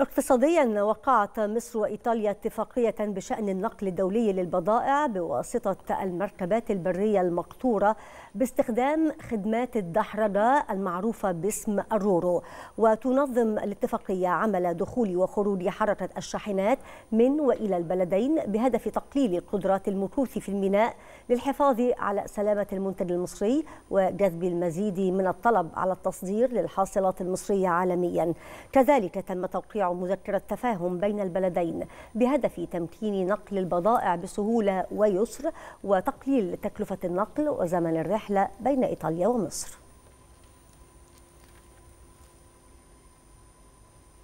اقتصاديا وقعت مصر وإيطاليا اتفاقية بشأن النقل الدولي للبضائع بواسطة المركبات البرية المقطورة باستخدام خدمات الدحرجة المعروفة باسم الرورو وتنظم الاتفاقية عمل دخول وخروج حركة الشاحنات من وإلى البلدين بهدف تقليل قدرات المكوث في الميناء للحفاظ على سلامة المنتج المصري وجذب المزيد من الطلب على التصدير للحاصلات المصرية عالميا كذلك تم توقيع مذكرة تفاهم بين البلدين بهدف تمكين نقل البضائع بسهولة ويسر وتقليل تكلفة النقل وزمن الرحلة بين إيطاليا ومصر